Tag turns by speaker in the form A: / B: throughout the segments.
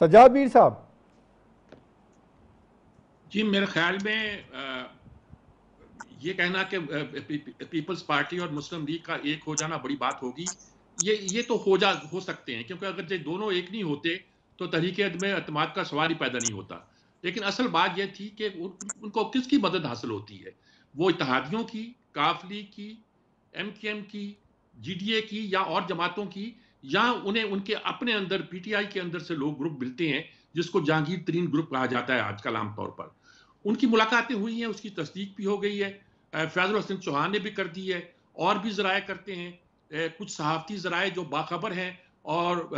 A: सजाद साहब जी मेरे ख्याल में ये कहना कि पीपल्स पार्टी और मुस्लिम लीग का एक हो जाना बड़ी बात होगी ये ये तो हो जा हो सकते हैं क्योंकि अगर ये दोनों एक नहीं होते तो तरीके अदम अतमाद का सवाल ही पैदा नहीं होता लेकिन असल बात यह थी कि उनको किसकी मदद हासिल होती है वो इतिहादियों की काफ लीग की एम की जी डी ए की या और जमातों की या उन्हें उनके अपने अंदर पीटीआई के अंदर से लोग ग्रुप मिलते हैं जिसको जहांगीर तरीन ग्रुप कहा जाता है आजकल आमतौर पर उनकी मुलाकातें हुई हैं उसकी तस्दीक भी हो गई है फैजल हसन चौहान ने भी कर दी है और भी जराए करते हैं कुछ सहाफ़ती जराए जो बाखबर हैं और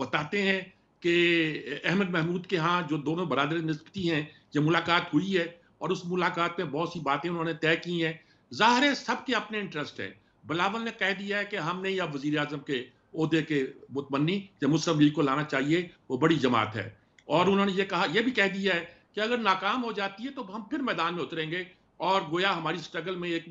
A: बताते हैं कि अहमद महमूद के यहाँ जो दोनों बरदर नस्बती हैं जो मुलाकात हुई है और उस मुलाकात में बहुत सी बातें उन्होंने तय की हैं ज़ाहिर है सब के अपने इंटरेस्ट हैं बिलावल ने कह दिया है कि हमने या वजीर अजम के उहदे के मुतमनी मुस्लिम लीग को लाना चाहिए वो बड़ी जमात है और उन्होंने ये कहा यह भी कह दिया है कि अगर नाकाम हो जाती है तो हम फिर मैदान में उतरेंगे और गोया हमारी स्ट्रगल में एक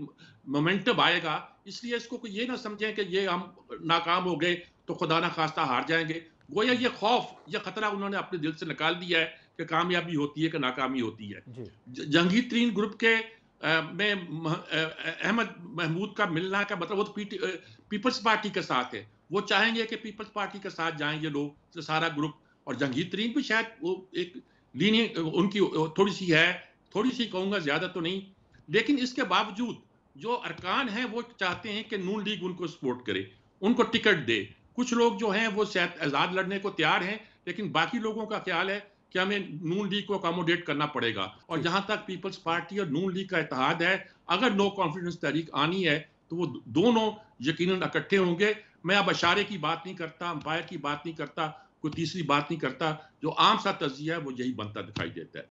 A: मोमेंटम आएगा इसलिए इसको कोई ये ना समझें कि ये हम नाकाम हो गए तो खुदा ना खास्ता हार जाएंगे गोया ये खौफ ये खतरा उन्होंने अपने दिल से निकाल दिया है कि कामयाबी होती है कि नाकामी होती है जंगी तरीन ग्रुप के में अहमद महमूद का मिलना का मतलब वो तो पीपल्स पार्टी के साथ है वो चाहेंगे कि पीपल्स पार्टी के साथ जाएंगे लोग तो सारा ग्रुप और जंगी तरीन भी शायद वो एक लीनिय उनकी थोड़ी सी है थोड़ी सी कहूँगा ज़्यादा तो नहीं लेकिन इसके बावजूद जो अरकान हैं वो चाहते हैं कि नून लीग उनको सपोर्ट करे उनको टिकट दे कुछ लोग जो हैं वो शायद आज़ाद लड़ने को तैयार हैं लेकिन बाकी लोगों का ख्याल है कि हमें नून लीग को अकोमोडेट करना पड़ेगा और जहां तक पीपल्स पार्टी और नून लीग का इतिहाद है अगर नो कॉन्फिडेंस तहरीक आनी है तो वो दोनों यकीन इकट्ठे होंगे मैं अब अशारे की बात नहीं करता अंपायर की बात नहीं करता कोई तीसरी बात नहीं करता जो आम सा तजिया है वो यही बनता दिखाई देता है